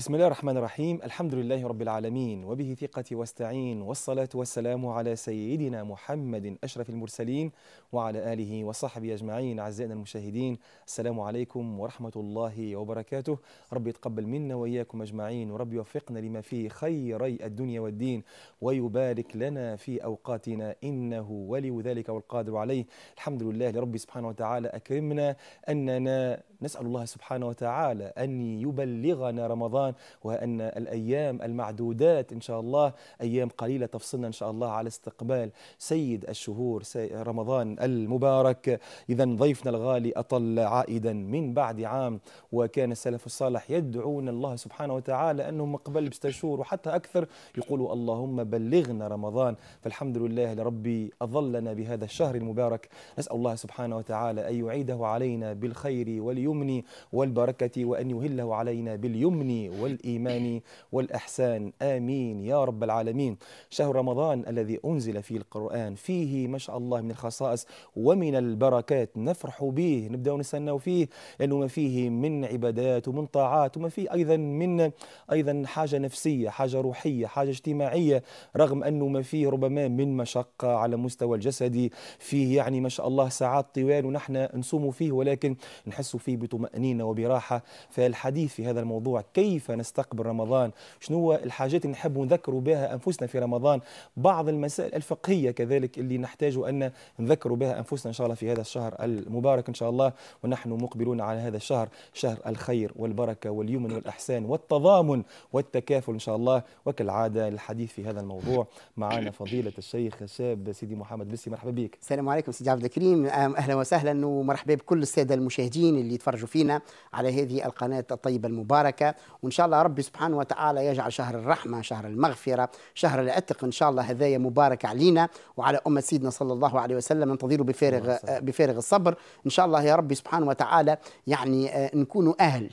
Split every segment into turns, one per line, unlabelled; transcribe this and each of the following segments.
بسم الله الرحمن الرحيم الحمد لله رب العالمين وبه ثقتي واستعين والصلاة والسلام على سيدنا محمد أشرف المرسلين وعلى آله وصحبه أجمعين أعزائنا المشاهدين السلام عليكم ورحمة الله وبركاته رب يتقبل منا وإياكم أجمعين ورب يوفقنا لما فيه خيري الدنيا والدين ويبارك لنا في أوقاتنا إنه ولي ذلك والقادر عليه الحمد لله لرب سبحانه وتعالى أكرمنا أننا نسأل الله سبحانه وتعالى أن يبلغنا رمضان رمضان وأن الأيام المعدودات إن شاء الله أيام قليلة تفصلنا إن شاء الله على استقبال سيد الشهور سي رمضان المبارك إذا ضيفنا الغالي أطل عائدا من بعد عام وكان السلف الصالح يدعون الله سبحانه وتعالى أنهم قبل بستة شهور وحتى أكثر يقولوا اللهم بلغنا رمضان فالحمد لله لربي أظلنا بهذا الشهر المبارك نسأل الله سبحانه وتعالى أن يعيده علينا بالخير واليمن والبركة وأن يهله علينا باليمن والإيمان والإحسان آمين يا رب العالمين شهر رمضان الذي أنزل فيه القرآن فيه ما شاء الله من الخصائص ومن البركات نفرح به نبدأ نستنى فيه لأنه ما فيه من عبادات ومن طاعات وما فيه أيضا من أيضا حاجة نفسية حاجة روحية حاجة اجتماعية رغم أنه ما فيه ربما من مشقة على مستوى الجسدي فيه يعني ما شاء الله ساعات طوال ونحن نصوم فيه ولكن نحس فيه بطمأنينة وبراحة فالحديث في هذا الموضوع كيف نستقبل رمضان شنو الحاجات اللي نحب نذكروا بها أنفسنا في رمضان بعض المسائل الفقهية كذلك اللي نحتاج أن نذكروا بها أنفسنا إن شاء الله في هذا الشهر المبارك إن شاء الله ونحن مقبلون على هذا الشهر شهر الخير والبركة واليمن والإحسان والتضامن والتكافل إن شاء الله وكالعادة الحديث في هذا الموضوع معنا فضيلة الشيخ الشاب سيدي محمد بسي مرحبا بك السلام عليكم سيدي عبد
الكريم أهلا وسهلا ومرحبا بكل السادة المشاهدين اللي يتفرجوا فينا على هذه القناة الطيبة المباركة وان شاء الله ربي سبحانه وتعالى يجعل شهر الرحمه شهر المغفره شهر العتق ان شاء الله هذايا مبارك علينا وعلى امه سيدنا صلى الله عليه وسلم ننتظره بفارغ بفارغ الصبر ان شاء الله يا ربي سبحانه وتعالى يعني آه، نكونوا اهل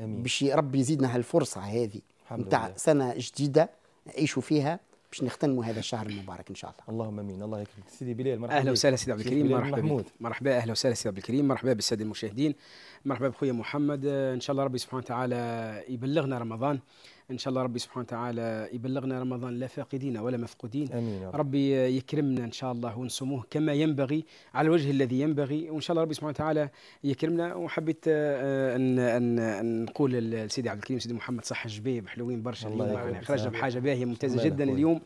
امين باش ربي يزيدنا هالفرصه هذه نتاع سنه جديده نعيشوا فيها باش نختموا هذا الشهر المبارك ان شاء الله
اللهم امين الله يكرمك سيدي بلال مرحبا اهلا وسهلا سيدي عبد الكريم مرحبا محمود
مرحبا اهلا وسهلا سيدي عبد الكريم مرحبا بالساده المشاهدين مرحبا بخويا محمد ان شاء الله ربي سبحانه وتعالى يبلغنا رمضان ان شاء الله ربي سبحانه وتعالى يبلغنا رمضان لا فاقدين ولا مفقودين امين ربي يكرمنا ان شاء الله ونسموه كما ينبغي على الوجه الذي ينبغي وان شاء الله ربي سبحانه وتعالى يكرمنا وحبيت آه، ان ان, نقول لسيدي عبد الكريم سيدي محمد صح جبيب حلوين برشا اليوم يعني خرجنا بحاجه باهيه ممتازه جدا اليوم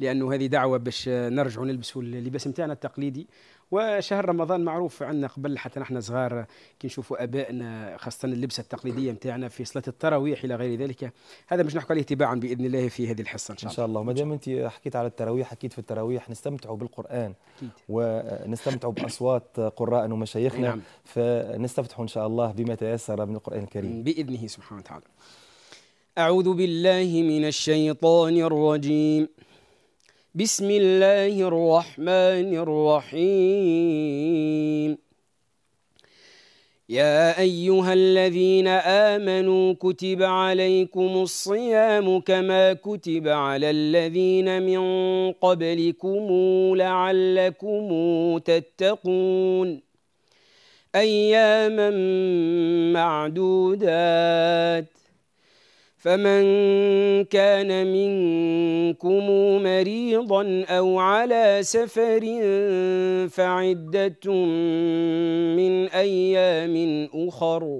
لانه هذه دعوه باش نرجعوا نلبسوا اللباس نتاعنا التقليدي وشهر رمضان معروف عندنا قبل حتى نحن صغار كي نشوفوا ابائنا خاصه اللبسه التقليديه نتاعنا في صلاه التراويح الى غير ذلك هذا باش نحكوا عليه تباعا باذن الله في هذه الحصه ان شاء الله ان شاء الله
ما دام انت حكيت على التراويح حكيت في التراويح نستمتعوا بالقران أكيد. ونستمتعوا باصوات قراء ومشايخنا نعم. فنستفتحوا ان شاء الله بما تيسر من القران الكريم
باذنه سبحانه وتعالى
أعوذ بالله من الشيطان الرجيم
بسم الله الرحمن الرحيم يا أيها الذين آمنوا كتب عليكم الصيام كما كتب على الذين من قبلكم لعلكم تتقون أياما معدودات فمن كان منكم مريضا أو على سفر فعدة من أيام أخر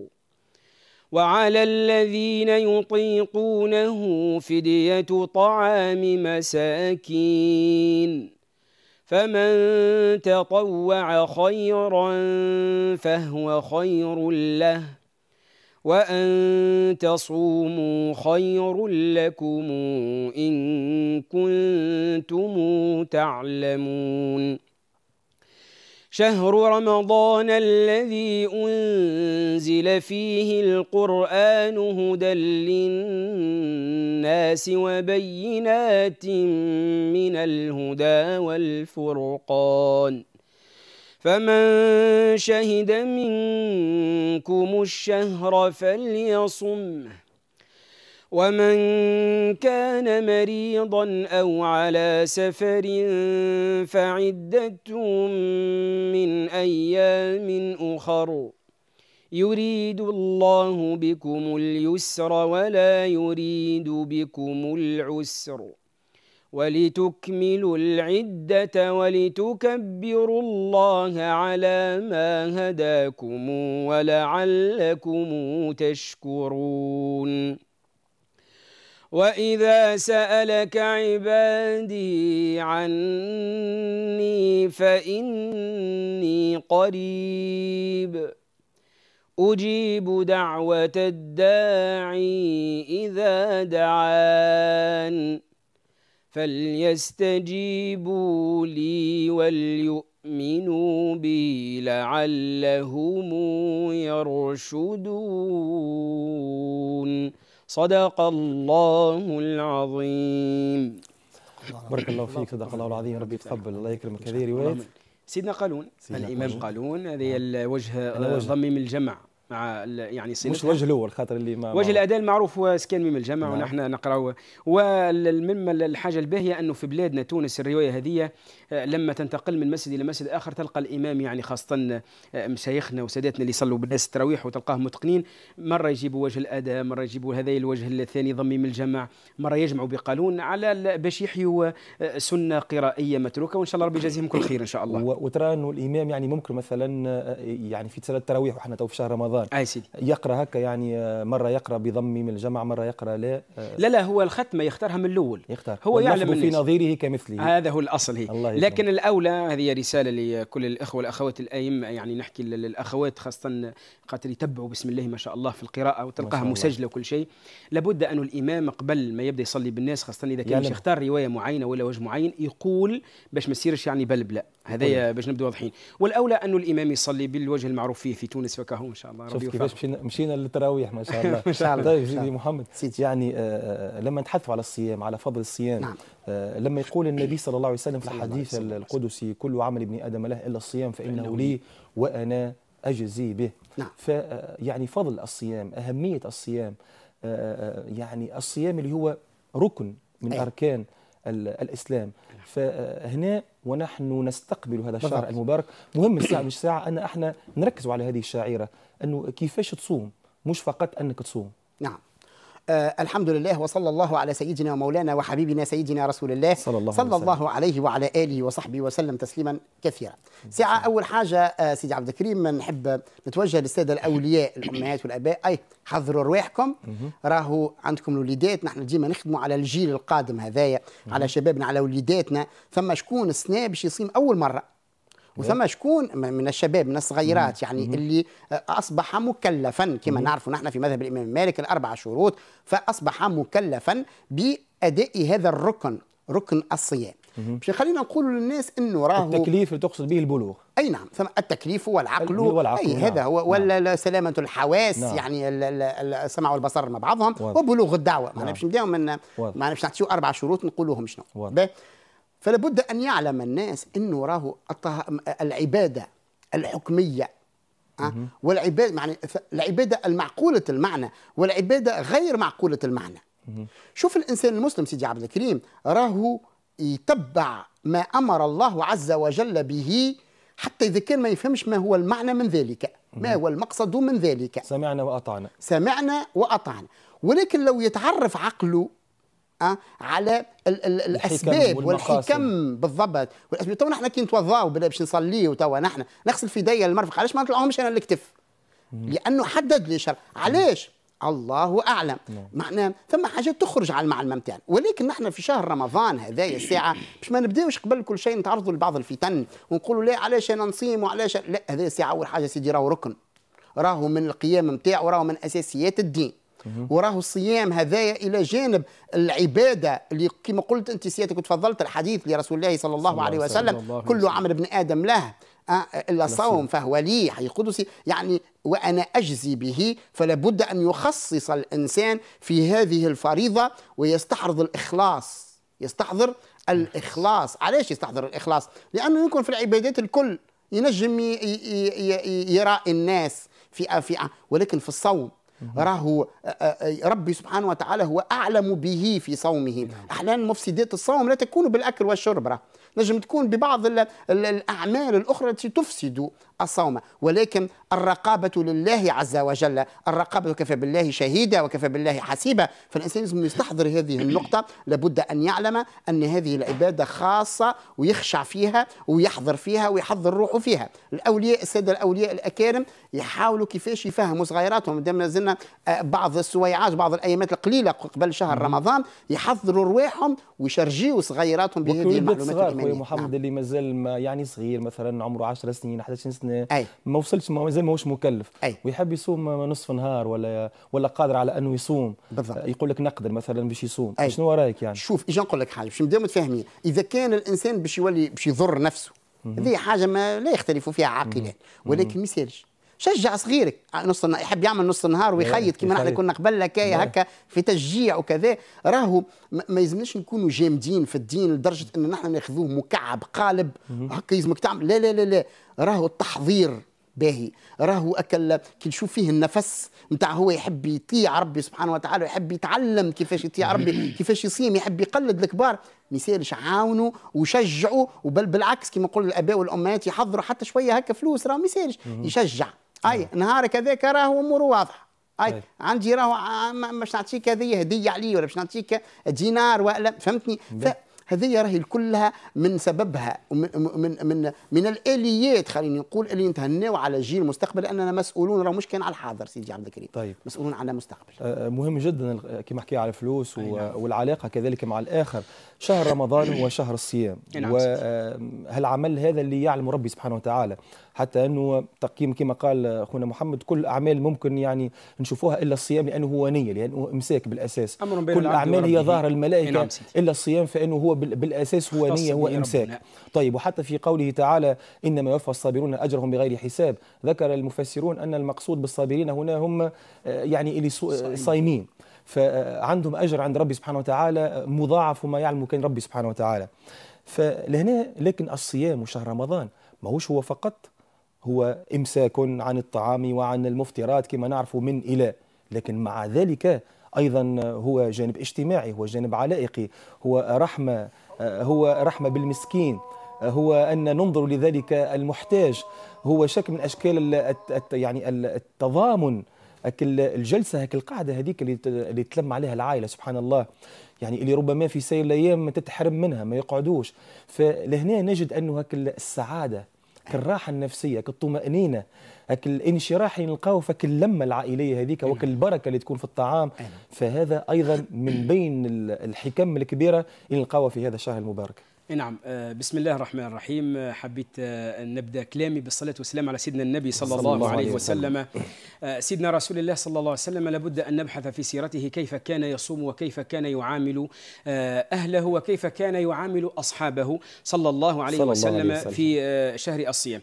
وعلى الذين يطيقونه فدية طعام مساكين فمن تطوع خيرا فهو خير له وأن تصوموا خير لكم إن كنتم تعلمون شهر رمضان الذي أنزل فيه القرآن هدى للناس وبينات من الهدى والفرقان فمن شهد منكم الشهر فليصمه ومن كان مريضا أو على سفر فعدة من أيام أخر يريد الله بكم اليسر ولا يريد بكم العسر ولتكملوا العدة ولتكبروا الله على ما هداكم ولعلكم تشكرون وإذا سألك عبادي عني فإني قريب أجيب دعوة الداعي إذا دعان فليستجيبوا لي وليؤمنوا بي لعلهم يرشدون صدق الله العظيم
بارك الله فيك صدق الله العظيم ربي يتقبل الله يكرمك هذه روايه
سيدنا قالون سيدنا الامام قالون هذه نعم. الوجه ضميم الجمع مع يعني سنة مش وجه الاول
خاطر اللي ما وجه
الاداء المعروف هو سكان من الجمع نعم. ونحن نقراو ومما الحاجه الباهيه انه في بلادنا تونس الروايه هذه آه، لما تنتقل من مسجد الى مسجد اخر تلقى الامام يعني خاصه آه، مشايخنا وساداتنا اللي يصلوا بالناس التراويح وتلقاهم متقنين مره يجيبوا وجه الاداء مره يجيبوا هذا الوجه الثاني ضمي من الجمع مره يجمعوا بقالون على باش
يحيوا آه، سنه قرائيه متروكه وان شاء الله ربي يجازيهم كل خير ان شاء الله وترى انه الامام يعني ممكن مثلا يعني في صلاه التراويح وحنا تو في شهر رمضان رمضان اي سيدي يقرا هكا يعني آه، مره يقرا بضم من الجمع مره يقرا لا آه، لا لا هو الختمه يختارها من الاول يختار هو يعلم في نظيره كمثله هذا هو
الاصل هي الله لكن الاولى هذه رساله لكل الاخوه والاخوات الائمه يعني نحكي للاخوات خاصه خاطر يتبعوا بسم الله ما شاء الله في القراءه وتلقاها مسجله وكل شيء لابد أن الامام قبل ما يبدا يصلي بالناس خاصه اذا كان باش يختار روايه معينه ولا وجه معين يقول باش ما يصيرش يعني بلبله هذايا باش نبدو واضحين والاولى انه الامام يصلي بالوجه المعروف فيه في تونس فكهو ان شاء الله ربي شوف كيفاش
مشينا مشينا للتراويح ما شاء الله ما شاء الله طيب سيدي محمد سيدي. يعني آه, آه، لما نتحدث على الصيام على فضل الصيام نعم. آه لما يقول النبي صلى الله عليه وسلم في الحديث القدسي كل عمل ابن ادم له الا الصيام فانه لي وانا اجزي به نعم. ف آه، يعني فضل الصيام اهميه الصيام آه،, آه يعني الصيام اللي هو ركن من أي. اركان الاسلام فهنا ونحن نستقبل هذا الشهر المبارك مهم الساعة مش ساعة أن احنا نركزوا على هذه الشعيرة أنه كيفاش تصوم مش فقط أنك تصوم
نعم آه الحمد لله وصلى الله على سيدنا ومولانا وحبيبنا سيدنا رسول الله صلى الله, صلى الله عليه وعلى آله وصحبه وسلم تسليما كثيرا ساعة أول حاجة آه سيدي عبد الكريم نحب نتوجه للسادة الأولياء الأمهات والآباء أي حضروا رواحكم راهو عندكم الوليدات نحن ديما نخدموا على الجيل القادم هذايا على شبابنا على وليداتنا ثم شكون سنا باش يصيم أول مرة وثم شكون من الشباب من الصغيرات يعني اللي اصبح مكلفا كما نعرفوا نحن في مذهب الامام مالك الاربع شروط فاصبح مكلفا باداء هذا الركن ركن الصيام مش خلينا نقول للناس انه راهو التكليف اللي تقصد به البلوغ اي نعم ثم التكليف والعقل, والعقل اي نعم. هذا هو نعم. ولا نعم. سلامه الحواس نعم. يعني السمع والبصر مع بعضهم وبلوغ الدعوه نعم. معناها باش نبداو من معناها باش نعطيو اربع شروط نقولوهم شنو فلابد أن يعلم الناس أنه راه العبادة الحكمية والعبادة يعني العبادة المعقولة المعنى والعبادة غير معقولة المعنى شوف الإنسان المسلم سيدي عبد الكريم راهو يتبع ما أمر الله عز وجل به حتى إذا كان ما يفهمش ما هو المعنى من ذلك ما هو المقصد من ذلك سمعنا وأطعنا سمعنا وأطعنا ولكن لو يتعرف عقله على ال ال الاسباب والحكم بالضبط والاسباب تو نحن كي نتوضاو باش نصليو تو نحن نغسل في يدي المرفق علاش ما نطلعهمش انا الكتف لانه حدد لي شر علاش الله اعلم نعم. معناه ثم حاجات تخرج على المعلمه نتاعنا ولكن نحن في شهر رمضان هذايا الساعه باش ما نبداوش قبل كل شيء نتعرضوا لبعض الفتن ونقولوا لا علاش انا نصيم وعلاش لا هذه الساعه اول حاجه سيدي راهو ركن راهو من القيام نتاعو راهو من اساسيات الدين وراه الصيام هذايا الى جانب العباده اللي كما قلت انت سيادتك وتفضلت الحديث لرسول الله صلى الله, صلى الله عليه وسلم كل عمل ابن ادم له آه، الا صوم فهو لي حي قدسي يعني وانا اجزي به فلا بد ان يخصص الانسان في هذه الفريضه ويستحضر الاخلاص يستحضر الاخلاص علاش يستحضر الاخلاص لانه يكون في العبادات الكل ينجم يرائي الناس في في ولكن في الصوم راه ربي سبحانه وتعالى هو اعلم به في صومه نعم. احيانا مفسدات الصوم لا تكون بالاكل والشرب راه نجم تكون ببعض الاعمال الاخرى التي تفسد الصوم ولكن الرقابه لله عز وجل الرقابه كفى بالله شهيدا وكفى بالله حسيبا فالانسان لازم يستحضر هذه النقطه لابد ان يعلم ان هذه العباده خاصه ويخشع فيها ويحضر فيها ويحضر روحه فيها الاولياء الساده الاولياء الاكارم يحاولوا كيفاش يفهموا صغيراتهم دام زلنا آه، بعض السويعات بعض الايامات القليله قبل شهر مم. رمضان يحضروا رواحهم ويشجيوا صغيراتهم بهذه المعلومات صغار الايمانيه محمد نعم.
اللي مازال ما يعني صغير مثلا عمره 10 سنين 11 سنه أي. ما وصلش مازال ماهوش مكلف أي. ويحب يصوم نصف نهار ولا ولا قادر على انه يصوم بالضبط. آه، يقول لك نقدر مثلا باش يصوم شنو رايك يعني شوف اجا نقول لك حاجه باش نبداو
متفاهمين اذا كان الانسان باش يولي باش يضر نفسه هذه حاجه ما لا يختلفوا فيها عاقلان ولكن ما يسالش شجع صغيرك آه، نص النهار يحب يعمل نص النهار ويخيط كما نحن كنا قبل كايا هكا في تشجيع وكذا راهو ما يلزمناش نكونوا جامدين في الدين لدرجه ان نحن ناخذوه مكعب قالب هكا يلزمك تعمل لا لا لا لا راهو التحضير باهي راهو اكل كي نشوف فيه النفس نتاع هو يحب يطيع ربي سبحانه وتعالى يحب يتعلم كيفاش يطيع ربي كيفاش يصيم يحب يقلد الكبار ما يسالش عاونوا وشجعوا وبل بالعكس كما نقول الاباء والامهات يحضروا حتى شويه هكا فلوس راهو ما يسالش يشجع اي نعم. نهارك هذاك راهو اموره واضحه اي, عندي راهو باش نعطيك هذه هديه علي ولا باش نعطيك دينار ولا فهمتني هذه راهي كلها من سببها ومن من من, من الاليات خليني نقول اللي نتهناو على جيل المستقبل اننا مسؤولون راه مش كان على الحاضر سيدي عبد الكريم طيب. مسؤولون على المستقبل
مهم جدا كما حكي على الفلوس أينا. نعم. والعلاقه كذلك مع الاخر شهر رمضان هو شهر الصيام نعم، وهالعمل هذا اللي يعلم ربي سبحانه وتعالى حتى انه تقييم كما قال اخونا محمد كل اعمال ممكن يعني نشوفوها الا الصيام لانه هو نيه لانه امساك بالاساس أمر بين كل اعمال هي ظاهر الملائكه الا الصيام فانه هو بالاساس هو نيه هو امساك طيب وحتى في قوله تعالى انما يوفى الصابرون اجرهم بغير حساب ذكر المفسرون ان المقصود بالصابرين هنا هم آه، يعني اللي آه، صايمين فعندهم آه، اجر عند ربي سبحانه وتعالى مضاعف وما يعلم كان ربي سبحانه وتعالى فلهنا لكن الصيام وشهر رمضان ماهوش هو فقط هو إمساك عن الطعام وعن المفطرات كما نعرف من إلى لكن مع ذلك أيضا هو جانب اجتماعي هو جانب علائقي هو رحمة هو رحمة بالمسكين هو أن ننظر لذلك المحتاج هو شكل من أشكال يعني التضامن اكل الجلسه هك القاعده هذيك اللي تلم عليها العائله سبحان الله يعني اللي ربما في سير الايام تتحرم منها ما يقعدوش فلهنا نجد انه هك السعاده كالراحه النفسيه كالطمانينه هك الانشراح اللي نلقاو فك اللمه العائليه هذيك أيوة. وك البركه اللي تكون في الطعام أيوة. فهذا ايضا من بين الحكم الكبيره اللي نلقاوها في هذا الشهر المبارك
إيه نعم آه، بسم الله الرحمن الرحيم آه، حبيت آه، نبدا كلامي بالصلاه والسلام على سيدنا النبي صلى الله, الله عليه وسلم سيدنا رسول الله صلى الله عليه وسلم لابد ان نبحث في سيرته كيف كان يصوم وكيف كان يعامل اهله وكيف كان يعامل اصحابه صلى الله عليه, صلى وسلم, الله عليه وسلم في شهر الصيام.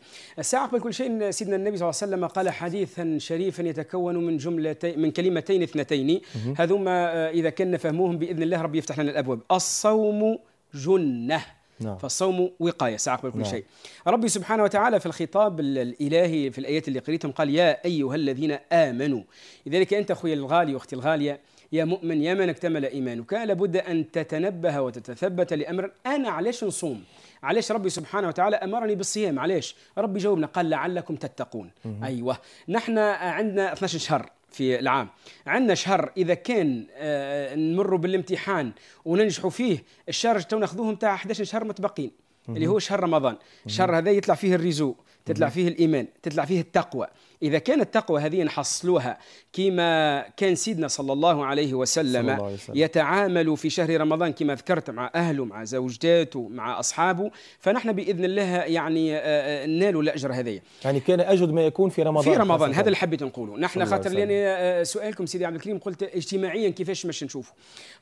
قبل كل شيء سيدنا النبي صلى الله عليه وسلم قال حديثا شريفا يتكون من جملتين من كلمتين اثنتين هذوما اذا كان فهموهم باذن الله ربي يفتح لنا الابواب الصوم جنة نعم. فالصوم وقاية سأقبل قبل كل نعم. شيء ربي سبحانه وتعالى في الخطاب الإلهي في الآيات اللي قريتهم قال يا أيها الذين آمنوا لذلك أنت أخوي الغالي وأختي الغالية يا مؤمن يا من اكتمل إيمانك لابد أن تتنبه وتتثبت لأمر أنا علاش نصوم علاش ربي سبحانه وتعالى امرني بالصيام علاش ربي جاوبنا قال لعلكم تتقون مم. ايوه نحن عندنا 12 شهر في العام عندنا شهر اذا كان نمر آه، نمروا بالامتحان وننجحوا فيه الشهر تو ناخذوه نتاع 11 شهر متبقين اللي هو شهر رمضان الشهر هذا يطلع فيه الريزو تطلع فيه الايمان تطلع فيه التقوى إذا كانت التقوى هذه نحصلوها كما كان سيدنا صلى الله عليه وسلم, صلى الله عليه وسلم. يتعامل في شهر رمضان كما ذكرت مع أهله مع زوجاته مع أصحابه فنحن بإذن الله يعني آه، آه، نالوا الأجر هذايا
يعني كان أجد ما يكون في رمضان في رمضان هذا اللي حبيت نقوله نحن خاطر لأن
آه، سؤالكم سيدي عبد الكريم قلت اجتماعيا كيفاش مش نشوفه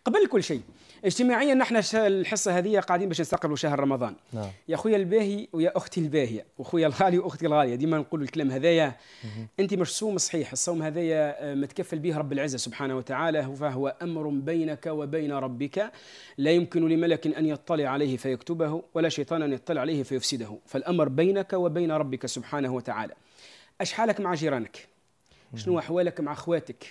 قبل كل شيء اجتماعيا نحن الحصه هذه قاعدين باش نستقبلوا شهر رمضان نعم. يا خويا الباهي ويا اختي الباهيه وخويا الغالي واختي الغاليه ديما نقول الكلام هذايا انت مش صوم صحيح الصوم هذايا آه، متكفل به رب العزه سبحانه وتعالى فهو امر بينك وبين ربك لا يمكن لملك ان يطلع عليه فيكتبه ولا شيطان ان يطلع عليه فيفسده فالامر بينك وبين ربك سبحانه وتعالى اش حالك مع جيرانك شنو احوالك مع اخواتك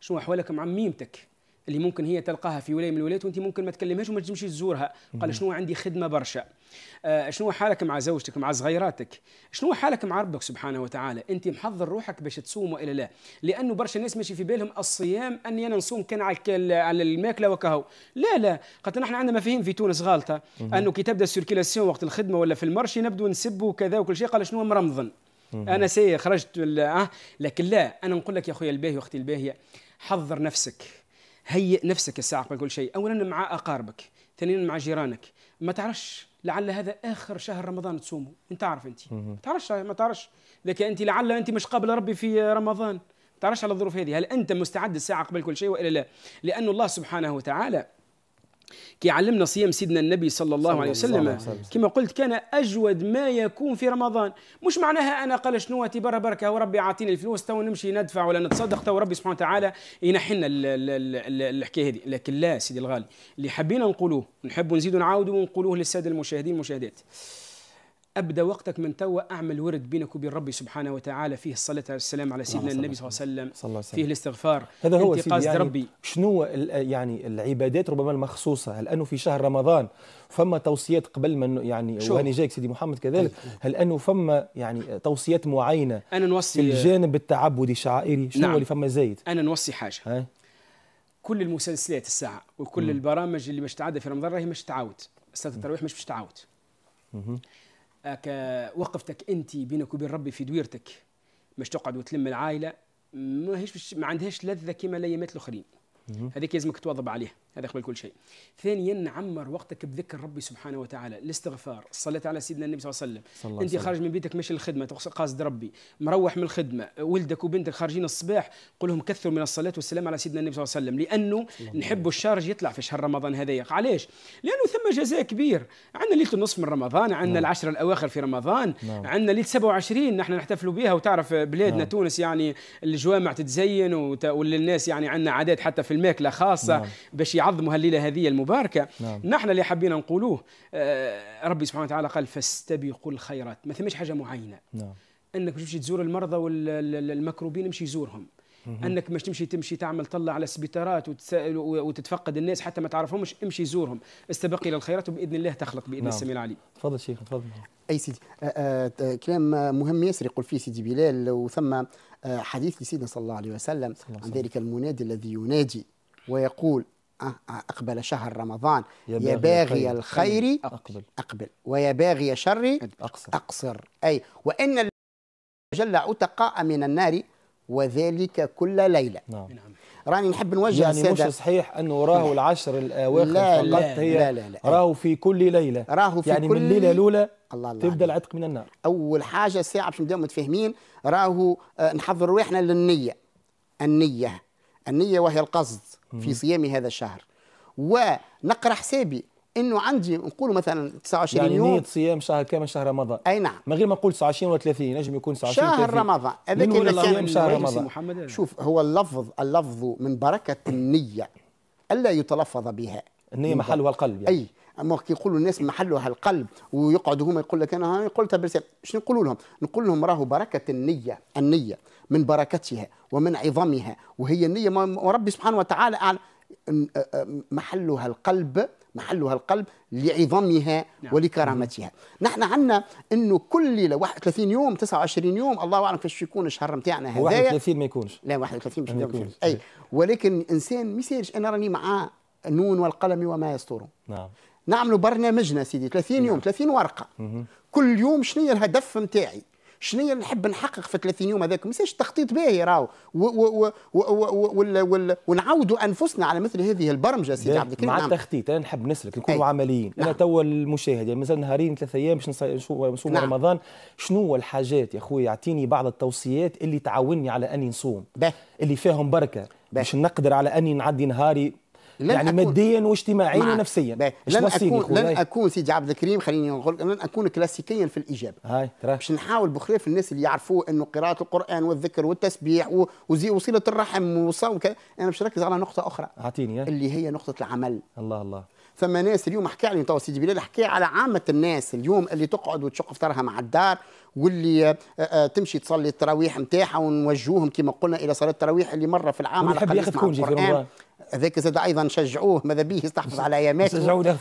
شنو احوالك مع ميمتك اللي ممكن هي تلقاها في ولايه من الولايات وانت ممكن ما تكلمهاش وما تجمش تزورها قال شنو عندي خدمه برشا آه شنو حالك مع زوجتك مع صغيراتك شنو حالك مع ربك سبحانه وتعالى انت محضر روحك باش تصوم والا لا لانه برشا ناس ماشي في بالهم الصيام اني انا نصوم كان على على الماكله وكهو لا لا قالت نحن عندنا مفاهيم في تونس غالطه انه كي تبدا السيركيلاسيون وقت الخدمه ولا في المرشي نبدو نسبوا وكذا وكل شيء قال شنو رمضان انا سي خرجت اه لكن لا انا نقول لك يا اخويا الباهي واختي الباهيه حضر نفسك هيئ نفسك الساعه قبل كل شيء اولا مع اقاربك ثانيا مع جيرانك ما تعرفش لعل هذا اخر شهر رمضان تصومه انت عارف انت ما تعرفش ما تعرفش لك انت لعل انت مش قابل ربي في رمضان ما تعرفش على الظروف هذه هل انت مستعد الساعه قبل كل شيء والا لا لان الله سبحانه وتعالى كي علمنا صيام سيدنا النبي صلى الله صلى عليه وسلم, كما قلت كان اجود ما يكون في رمضان مش معناها انا قال شنو برا بركه وربي عاطيني الفلوس تو نمشي ندفع ولا نتصدق تو ربي سبحانه وتعالى ينحينا الحكايه هذه لكن لا سيدي الغالي اللي حبينا نقولوه نحب نزيد نعاودوا ونقولوه للساده المشاهدين والمشاهدات ابدا وقتك من توا اعمل ورد بينك وبين ربي سبحانه وتعالى فيه الصلاه والسلام على سيدنا النبي صلى الله عليه وسلم فيه الاستغفار هذا هو سيدي يعني ربي
شنو يعني العبادات ربما المخصوصه هل انه في شهر رمضان فما توصيات قبل ما يعني وهاني جايك سيدي محمد كذلك طيب. هل انه فما يعني توصيات معينه انا نوصي في الجانب التعبدي الشعائري شنو نعم اللي فما زايد
انا نوصي حاجه ها؟ كل المسلسلات الساعه وكل م. البرامج اللي مش تعاد في رمضان راهي مش تعاود صلاه التراويح مش مش تعاود أه، وقفتك انت بينك وبين ربي في دويرتك مش تقعد وتلم العائله ما هيش ما عندهاش لذه كما ليمات الاخرين هذيك لازمك تواظب عليها هذا قبل كل شيء ثانيا عمر وقتك بذكر ربي سبحانه وتعالى الاستغفار الصلاة على سيدنا النبي صلى الله عليه وسلم صلى انت خارج من بيتك ماشي للخدمة قاصد ربي مروح من الخدمة ولدك وبنتك خارجين الصباح قل لهم كثروا من الصلاة والسلام على سيدنا النبي صلى الله عليه وسلم لأنه نحب الشارج يطلع في شهر رمضان هذايا علاش لأنه ثم جزاء كبير عندنا ليلة النصف من رمضان عندنا نعم. العشر الأواخر في رمضان نعم. عندنا ليلة 27 نحن نحتفلوا بها وتعرف بلادنا نعم. تونس يعني الجوامع تتزين وللناس يعني عندنا عادات حتى في الماكلة خاصة باش يعظموا هالليله هذه المباركه نعم. نحن اللي حبينا نقولوه آه، ربي سبحانه وتعالى قال فاستبقوا الخيرات ما ثمش حاجه معينه نعم. انك تمشي تزور المرضى والمكروبين مش زورهم انك مش تمشي تمشي تعمل طلع على السبيطارات وتسأل وتتفقد الناس حتى ما تعرفهمش امشي زورهم استبق الى الخيرات وباذن الله تخلق باذن نعم. السميع العليم تفضل شيخ تفضل
اي سيدي آآ آه، آآ آه، كلام مهم ياسر يقول فيه سيدي بلال وثم حديث لسيدنا صلى الله عليه وسلم الله عن ذلك المنادي الذي ينادي ويقول أقبل شهر رمضان يا باغي الخير أقبل أقبل ويا باغي شر أقصر, أقصر أي وإن جل أتقاء من النار وذلك كل ليلة نعم راني نحب نوجه يعني السادة مش صحيح أنه راهو العشر
الأواخر لا فقط لا هي لا لا لا راهو في
كل ليلة راهو في يعني كل من الليلة الأولى الله الله تبدا العتق من النار أول حاجة ساعه باش نبداو متفاهمين راهو آه، نحضروا احنا للنية النية النية وهي القصد في صيام هذا الشهر ونقرا حسابي انه عندي نقولوا مثلا 29 يعني يوم يعني نيه صيام شهر كامل شهر رمضان اي نعم من غير ما نقول 29 ولا 30 نجم يكون 29 شهر رمضان هذاك كان صيام شهر رمضان شوف هو اللفظ اللفظ من بركه النيه الا يتلفظ بها النيه محلها القلب يعني. اي اما كي يقولوا الناس محلها القلب ويقعدوا هما يقول لك انا قلتها بالرسالة شنو نقول لهم؟ نقول لهم راهو بركه النيه النيه من بركتها ومن عظمها وهي النيه وربي سبحانه وتعالى اعلم محلها القلب محلها القلب لعظمها نعم. ولكرامتها نحن عندنا انه كل ليله 31 يوم 29 يوم الله اعلم كيفاش يكون الشهر نتاعنا هذا 31 ما يكونش لا 31 مش يكونش اي ولكن الانسان ما يسالش انا راني مع نون والقلم وما يسطرون نعم نعملوا برنامجنا سيدي 30 يوم 30 نعم. ورقه كل يوم شنو هي الهدف نتاعي شنو اللي نحب نحقق في 30 يوم هذاك ماشي تخطيط باهي راهو
ونعودوا انفسنا على مثل هذه البرمجه سيدي عبد الكريم مع نعم. التخطيط انا نحب نسلك نكونوا عمليين نعم. انا توا المشاهد يعني مازال نهارين ثلاث ايام باش نصوم نعم. رمضان شنو هو الحاجات يا خويا اعطيني بعض التوصيات اللي تعاوني على اني نصوم اللي فيهم بركه باش نقدر على اني نعدي نهاري لن يعني أكون ماديا واجتماعيا ونفسيا لن اكون لن اكون
سيدي عبد الكريم خليني نقول لن اكون كلاسيكيا في الاجابه هاي باش نحاول بخلاف الناس اللي يعرفوه انه قراءه القران والذكر والتسبيح وصيله الرحم وصوم وكذا انا باش نركز على نقطه اخرى اعطيني اللي هي نقطه العمل الله الله ثم ناس اليوم حكى لي تو سيدي بلال حكى على عامه الناس اليوم اللي تقعد وتشق فطرها مع الدار واللي آه، آه، تمشي تصلي التراويح نتاعها ونوجهوهم كما قلنا الى صلاه التراويح اللي مره في العام على الاقل ياخذ كونجي في رمضان هذاك زاد ايضا شجعوه ماذا به يستحفظ على اياماته شجعوه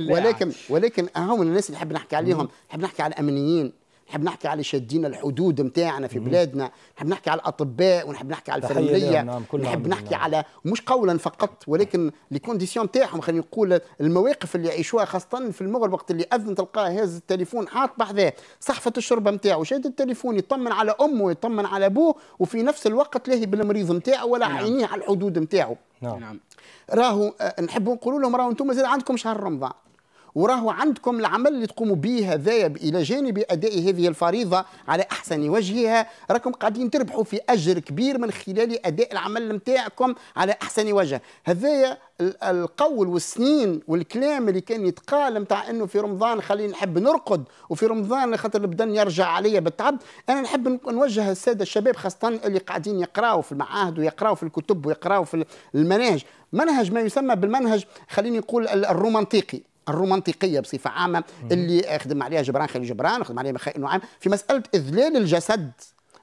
ولكن ولكن هم الناس اللي نحب نحكي عليهم نحب نحكي على الامنيين نحب نحكي على شادين الحدود نتاعنا في بلادنا نحب نحكي على الاطباء ونحب نحكي على الفرمليه نعم نحب نحكي نعم. على مش قولا فقط ولكن لي كونديسيون تاعهم خلينا نقول المواقف اللي يعيشوها خاصه في المغرب وقت اللي اذن تلقاه هاز التليفون حاط بحذاه صحفه الشربه نتاعو شاد التليفون يطمن على امه يطمن على ابوه وفي نفس الوقت لاهي بالمريض نتاعو ولا نعم. عينيه على الحدود نتاعو نعم. نعم راهو آه، نحبوا نقولوا لهم راهو انتم مازال عندكم شهر رمضان وراهو عندكم العمل اللي تقوموا به هذايا الى جانب اداء هذه الفريضه على احسن وجهها راكم قاعدين تربحوا في اجر كبير من خلال اداء العمل نتاعكم على احسن وجه هذايا القول والسنين والكلام اللي كان يتقال نتاع انه في رمضان خلينا نحب نرقد وفي رمضان خاطر البدن يرجع عليا بالتعب انا نحب نوجه الساده الشباب خاصه اللي قاعدين يقراوا في المعاهد ويقراوا في الكتب ويقراوا في المناهج منهج ما يسمى بالمنهج خليني نقول الرومانتيقي الرومانطيقيه بصفه عامه اللي خدم عليها جبران خليل جبران خدم عليها مخيل نعيم في مساله اذلال الجسد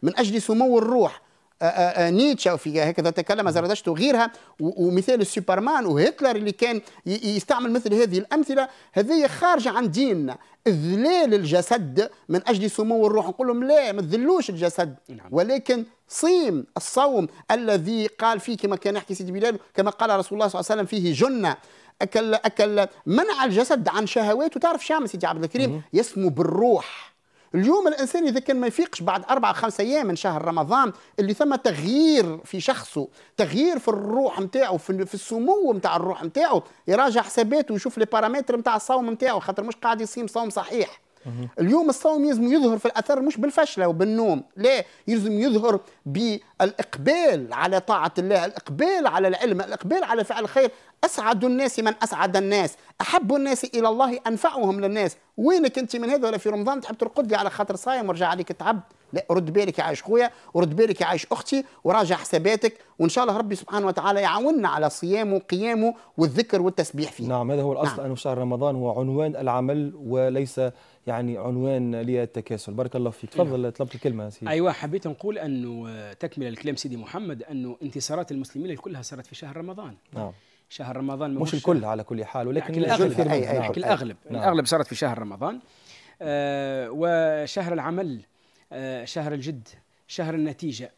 من اجل سمو الروح آه، آه، آه، نيتشه في هكذا تكلم زردشت وغيرها ومثال السوبرمان وهتلر اللي كان يستعمل مثل هذه الامثله هذه خارجه عن ديننا اذلال الجسد من اجل سمو الروح نقول لهم لا ما تذلوش الجسد نعم. ولكن صيم الصوم الذي قال فيه كما كان يحكي سيدي بلال كما قال رسول الله صلى الله عليه وسلم فيه جنه اكل اكل منع الجسد عن شهواته تعرف شو يعمل سيدي عبد الكريم يسمو بالروح اليوم الانسان اذا كان ما يفيقش بعد اربع خمسة ايام من شهر رمضان اللي ثم تغيير في شخصه تغيير في الروح نتاعو في, في السمو نتاع الروح نتاعو يراجع حساباته ويشوف لي بارامتر نتاع الصوم نتاعو خاطر مش قاعد يصيم صوم صحيح اليوم الصوم يلزم يظهر في الاثر مش بالفشله وبالنوم لا يلزم يظهر بالاقبال على طاعه الله الاقبال على العلم الاقبال على فعل الخير اسعد الناس من اسعد الناس احب الناس الى الله انفعهم للناس وينك انت من هذا ولا في رمضان تحب ترقد لي على خاطر صايم ورجع عليك تعب لا رد بالك يا عايش خويا ورد بالك يا عايش اختي وراجع حساباتك وان شاء الله ربي سبحانه وتعالى
يعاوننا على صيامه وقيامه والذكر والتسبيح فيه نعم هذا هو الاصل نعم. انه شهر رمضان هو عنوان العمل وليس يعني عنوان للتكاسل بارك الله فيك نعم. تفضل طلبت الكلمه سيدي ايوه
حبيت نقول انه آه، تكمل الكلام سيدي محمد انه انتصارات المسلمين كلها صارت في شهر رمضان نعم شهر رمضان مش الكل
على كل حال ولكن يعني الاغلب أي أي نعم. الاغلب نعم. الاغلب
صارت في شهر رمضان آه وشهر العمل آه شهر الجد شهر النتيجه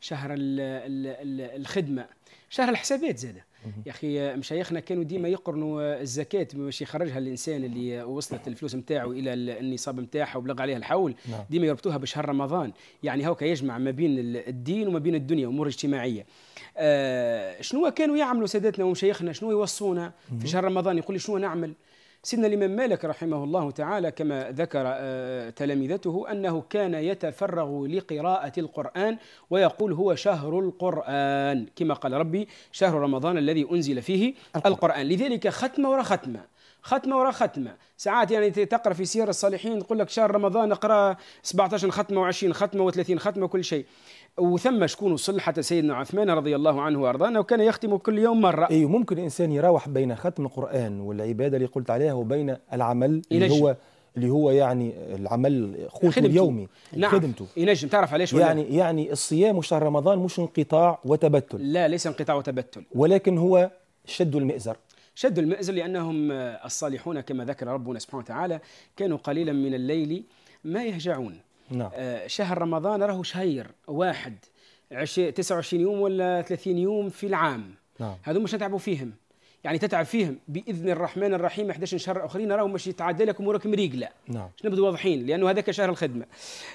شهر الـ الـ الخدمه شهر الحسابات زاده يا اخي مشايخنا كانوا ديما يقرنوا الزكاه باش يخرجها الانسان اللي وصلت الفلوس نتاعو الى النصاب نتاعها وبلغ عليها الحول نعم. ديما يربطوها بشهر رمضان يعني هاوكا يجمع ما بين الدين وما بين الدنيا امور اجتماعيه آه شنو كانوا يعملوا سادتنا ومشايخنا شنو يوصونا في شهر رمضان يقول لي شنو نعمل سيدنا الإمام مالك رحمه الله تعالى كما ذكر آه، تلامذته أنه كان يتفرغ لقراءة القرآن ويقول هو شهر القرآن كما قال ربي شهر رمضان الذي أنزل فيه القرآن لذلك ختمة ورا ختمة ختمه ورا ختمه ساعات يعني تقرا في سير الصالحين تقول لك شهر رمضان اقرا 17 ختمه و20 ختمه و30 ختمه وكل شيء وثم شكون وصل حتى سيدنا عثمان رضي الله عنه وارضاه وكان
يختم كل يوم مره اي ممكن الانسان يراوح بين ختم القران والعباده اللي قلت عليها وبين العمل اللي هو اللي هو يعني العمل خوته اليومي نعم خدمته
ينجم إيه، تعرف علاش يعني ولا؟
يعني الصيام وشهر رمضان مش انقطاع وتبتل لا ليس انقطاع وتبتل ولكن هو شد المئزر
شد المأزر لأنهم الصالحون كما ذكر ربنا سبحانه وتعالى كانوا قليلا من الليل ما يهجعون نعم. آه، شهر رمضان راهو شهير واحد 29 يوم ولا 30 يوم في العام نعم. هذو مش نتعبوا فيهم يعني تتعب فيهم باذن الرحمن الرحيم 11 شهر اخرين راهو مش يتعدى لكم امورك مريقله نعم باش نبدو واضحين لانه هذاك شهر الخدمه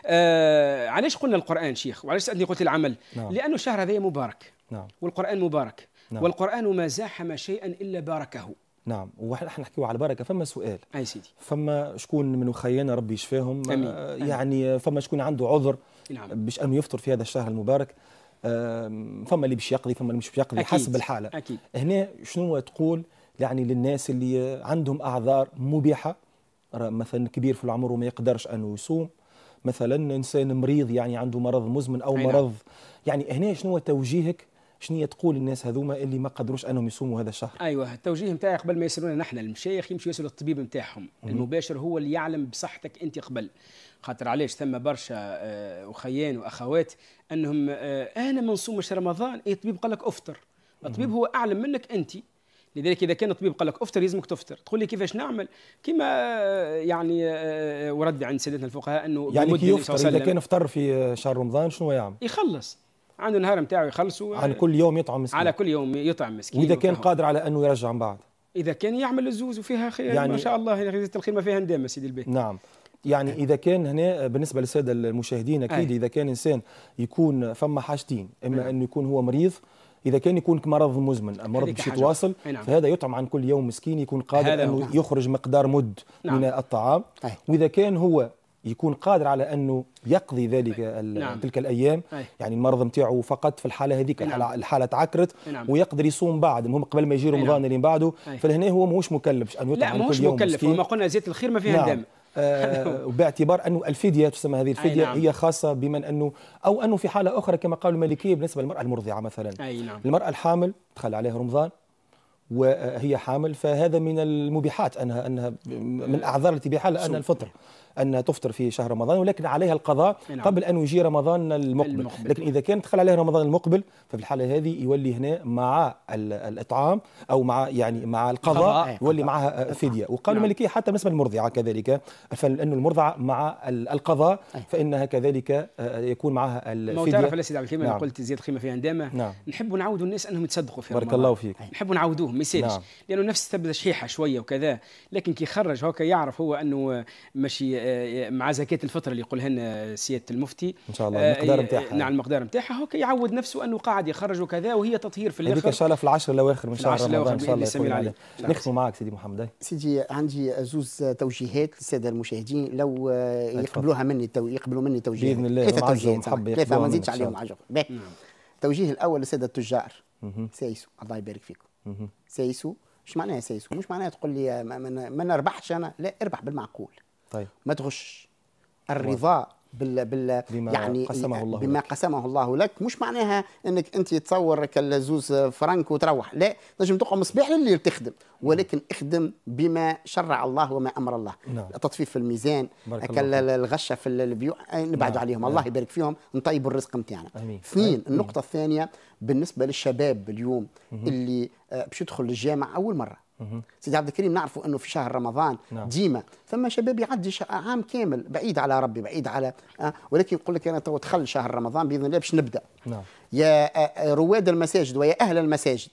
آه علاش قلنا القران شيخ وعلاش سالتني قلت العمل نعم. لانه الشهر هذا مبارك نعم والقران مبارك نعم. والقران ما زاحم شيئا الا باركه
نعم وراح نحكيو على البركه فما سؤال اي سيدي فما شكون من وخيانا ربي يشفاهم آه، أمين. يعني فما شكون عنده عذر نعم. باش انه يفطر في هذا الشهر المبارك فما اللي باش يقضي فما اللي مش باش يقضي أكيد. حسب الحاله أكيد. هنا شنو تقول يعني للناس اللي عندهم اعذار مبيحه مثلا كبير في العمر وما يقدرش انه يصوم مثلا انسان مريض يعني عنده مرض مزمن او نعم. مرض يعني هنا شنو توجيهك شنو تقول الناس هذوما اللي ما قدروش انهم يصوموا هذا الشهر
ايوه التوجيه نتاعي قبل ما يسالونا نحن المشايخ يمشوا يسالوا الطبيب نتاعهم المباشر هو اللي يعلم بصحتك انت قبل خاطر علاش ثم برشا اخيان آه، واخوات انهم آه، انا ما نصومش رمضان اي الطبيب قال لك افطر الطبيب هو اعلم منك انت لذلك اذا كان الطبيب قال لك افطر يلزمك تفطر تقول لي كيفاش نعمل كما آه، يعني ورد عند سيدتنا الفقهاء انه يعني كي يفطر اذا كان
افطر في شهر رمضان شنو يعمل
يخلص عنده النهار نتاعو يخلصوا على كل
يوم يطعم مسكين على كل يوم يطعم مسكين واذا كان قادر على انه يرجع من بعد
اذا كان يعمل الزوز وفيها خير يعني ما شاء
الله غزه يعني الخير ما فيها ندامه سيدي البيت نعم يعني اذا كان هنا بالنسبه للساده المشاهدين اكيد أي. اذا كان انسان يكون فما حاجتين اما نعم. انه يكون هو مريض اذا كان يكون مرض مزمن مرض باش يتواصل نعم. فهذا يطعم عن كل يوم مسكين يكون قادر انه نعم. يخرج مقدار مد نعم. من الطعام أي. طيب. واذا كان هو يكون قادر على انه يقضي ذلك طيب. نعم. تلك الايام أي. يعني المرض نتاعو فقط في الحاله هذيك نعم. الحاله, تعكرت نعم. ويقدر يصوم بعد المهم قبل ما يجي نعم. رمضان اللي بعده فلهنا هو ماهوش مكلف انه يطعم لا ماهوش مكلف وما
قلنا زيت الخير ما فيها نعم. دم
آه باعتبار انه الفديه تسمى هذه الفديه نعم. هي خاصه بمن انه او انه في حاله اخرى كما قالوا المالكيه بالنسبه للمراه المرضعه مثلا أي نعم. المراه الحامل دخل عليها رمضان وهي حامل فهذا من المبيحات انها انها من الاعذار أه. التي بحال ان الفطر أن تفطر في شهر رمضان ولكن عليها القضاء نعم. قبل أن يجي رمضان المقبل. المقبل لكن إذا كان دخل عليها رمضان المقبل ففي الحالة هذه يولي هنا مع الإطعام أو مع يعني مع القضاء إيه، يولي معها إيه، فدية وقالوا نعم. مالكية حتى بالنسبة للمرضعة كذلك فلأن المرضعة مع القضاء إيه. فإنها كذلك آه، يكون معها الفدية ما تعرف الاستاذ عبد الكريم نعم. قلت
زيادة القيمة فيها ندامة نعم. نحب نعود الناس أنهم يتصدقوا في بارك رمضان. الله فيك نحب نعودوهم ما يسالش نعم. لأنه نفس تبدأ شحيحة شوية وكذا لكن كي خرج هو يعرف هو أنه ماشي آه، آه، مع زكاه الفطر اللي يقولها لنا سياده المفتي ان
شاء الله آه، المقدار نتاعها نعم
المقدار نتاعها هو يعود نفسه انه قاعد يخرج وكذا وهي تطهير في الاخر هذيك ان شاء
الله في العشر الاواخر من شهر رمضان ان شاء الله العلي نختم معك سيدي محمد
سيدي عندي زوز توجيهات للساده المشاهدين لو يقبلوها مني يقبلوا مني توجيهات باذن الله ثلاثه توجيهات ثلاثه ما نزيدش عليهم عجب التوجيه نعم. الاول للساده التجار سايسوا الله يبارك فيكم سايسوا مش معناها سايسوا مش معناها تقول لي ما نربحش انا لا اربح بالمعقول طيب ما تغش الرضا بال بال بما يعني قسمه الله بما لك. قسمه الله لك مش معناها انك انت تصور كالزوز فرنك وتروح لا نجم تقوم الصباح لليل تخدم نعم. ولكن اخدم بما شرع الله وما امر الله نعم. تطفيف في الميزان الغشه في البيوع نبعد نعم. عليهم نعم. الله يبارك فيهم نطيبوا الرزق نتاعنا اثنين النقطه الثانيه بالنسبه للشباب اليوم م. اللي آه، باش يدخل للجامع اول مره سيدي عبد الكريم نعرفوا انه في شهر رمضان نعم. ديما ثم شباب يعدي عام كامل بعيد على ربي بعيد على أه ولكن يقول لك انا تو دخل شهر رمضان باذن الله باش نبدا نعم. يا آه، آه، رواد المساجد ويا اهل المساجد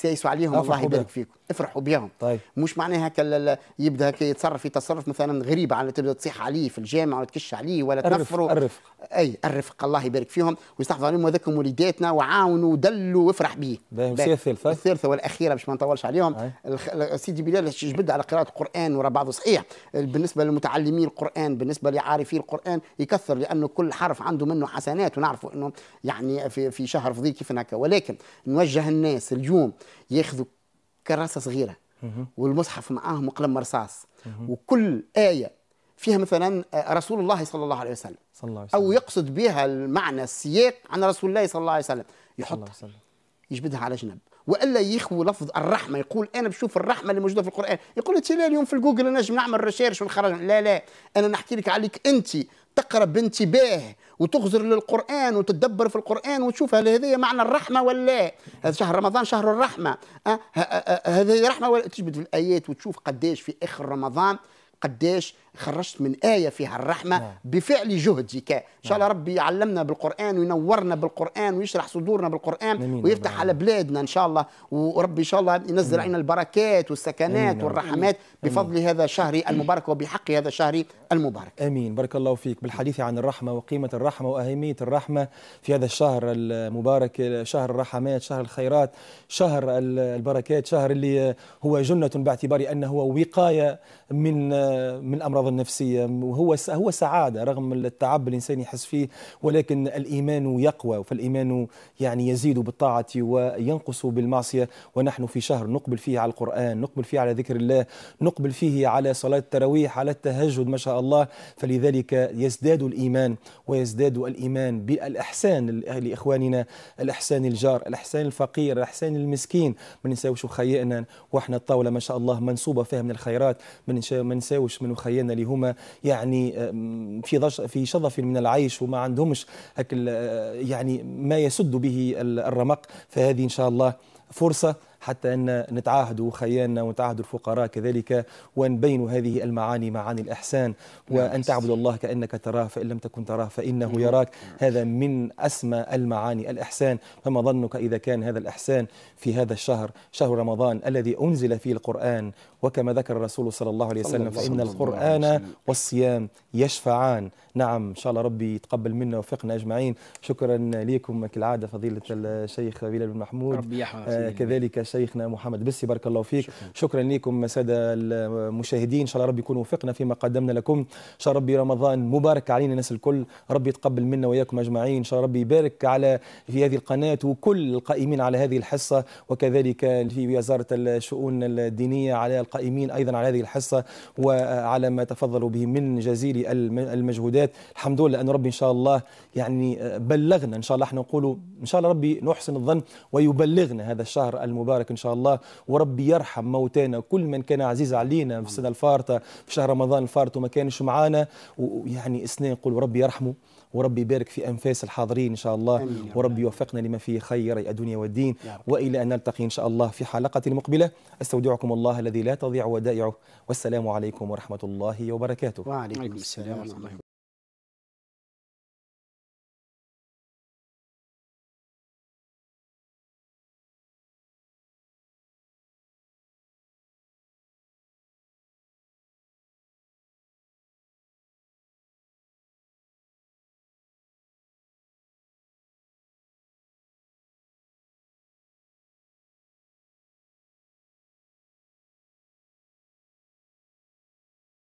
سايسوا عليهم الله يبارك فيكم افرحوا بهم طيب. مش معناها هكا يبدا هكا يتصرف في تصرف مثلا غريب على تبدا تصيح عليه في الجامع ولا تكش عليه ولا تنفروا الرفق اي الرفق الله يبارك فيهم ويستحفظ عليهم هذاك وليداتنا وعاونوا ودلوا وافرح به باهي الثالثه الثالثه والاخيره باش ما نطولش عليهم سيدي بلال جبد على قراءه القران ورا بعضه صحيح بالنسبه للمتعلمين القران بالنسبه لعارفي القران يكثر لانه كل حرف عنده منه حسنات ونعرفوا انه يعني في في شهر فضيل كيف هكا ولكن نوجه الناس اليوم ياخذوا كراسه صغيره والمصحف معاهم وقلم رصاص وكل ايه فيها مثلا آه، رسول الله صلى الله عليه وسلم صلى الله عليه وسلم. او يقصد بها المعنى السياق عن رسول الله صلى الله عليه وسلم يحطها يجبدها على جنب والا يخو لفظ الرحمه يقول انا بشوف الرحمه اللي موجوده في القران يقول انت لا اليوم في الجوجل انا نجم نعمل ريسيرش ونخرج لا لا انا نحكي لك عليك انت تقرا بانتباه وتغزر للقران وتتدبر في القران وتشوف هل هذه معنى الرحمه ولا هذا شهر رمضان شهر الرحمه أه؟ أه؟ أه؟ هذه رحمه ولا تجبد في الايات وتشوف قديش في اخر رمضان قديش خرجت من آية فيها الرحمة نعم. بفعل جهد زكاء إن شاء الله نعم. ربي يعلمنا بالقرآن وينورنا بالقرآن ويشرح صدورنا بالقرآن نعم. ويفتح نعم. على بلادنا إن شاء الله وربي إن شاء الله ينزل نعم. علينا البركات والسكنات نعم. والرحمات بفضل نعم. هذا الشهر
المبارك وبحق هذا الشهر المبارك آمين بارك الله فيك بالحديث عن الرحمة وقيمة الرحمة وأهمية الرحمة في هذا الشهر المبارك شهر الرحمات شهر الخيرات شهر البركات شهر اللي هو جنة باعتبار أنه وقاية من من أمراض الامراض النفسيه وهو هو سعاده رغم التعب الانسان يحس فيه ولكن الايمان يقوى فالايمان يعني يزيد بالطاعه وينقص بالمعصيه ونحن في شهر نقبل فيه على القران نقبل فيه على ذكر الله نقبل فيه على صلاه التراويح على التهجد ما شاء الله فلذلك يزداد الايمان ويزداد الايمان بالاحسان لاخواننا الاحسان الجار الاحسان الفقير الاحسان المسكين ما نساوش خيئنا واحنا الطاوله ما شاء الله منصوبه فيها من الخيرات ما نساوش من خيئنا معينه اللي هما يعني في في شظف من العيش وما عندهمش آه، يعني ما يسد به الرمق فهذه ان شاء الله فرصه حتى أن نتعاهدوا خيانا ونتعاهدوا الفقراء كذلك ونبينوا هذه المعاني معاني الإحسان نعم. وأن تعبد الله كأنك تراه فإن لم تكن تراه فإنه نعم. يراك هذا من أسمى المعاني الإحسان فما ظنك إذا كان هذا الإحسان في هذا الشهر شهر رمضان الذي أنزل فيه القرآن وكما ذكر الرسول صلى الله عليه وسلم فإن القرآن والصيام يشفعان نعم إن شاء الله ربي يتقبل منا ووفقنا أجمعين شكرا لكم كالعادة فضيلة الشيخ بلال بن محمود ربي آه كذلك شيخنا محمد بسي بارك الله فيك شكرا, شكرا لكم سادة المشاهدين إن شاء الله ربي يكون وفقنا فيما قدمنا لكم إن شاء الله ربي رمضان مبارك علينا الناس الكل ربي يتقبل منا وإياكم أجمعين إن شاء الله ربي يبارك على في هذه القناة وكل القائمين على هذه الحصة وكذلك في وزارة الشؤون الدينية على القائمين أيضا على هذه الحصة وعلى ما تفضلوا به من جزيل المجهودات الحمد لله أن ربي إن شاء الله يعني بلغنا إن شاء الله احنا نقول إن شاء الله ربي نحسن الظن ويبلغنا هذا الشهر المبارك إن شاء الله وربي يرحم موتانا كل من كان عزيز علينا في السنة الفارطة في شهر رمضان الفارط وما كانش معانا ويعني اسنان نقول ربي يرحمه وربي يبارك في أنفاس الحاضرين إن شاء الله وربي يوفقنا لما فيه خير الدنيا والدين وإلى أن نلتقي إن شاء الله في حلقة مقبلة أستودعكم الله الذي لا تضيع ودائعه والسلام عليكم ورحمة الله وبركاته وعليكم السلام ورحمة الله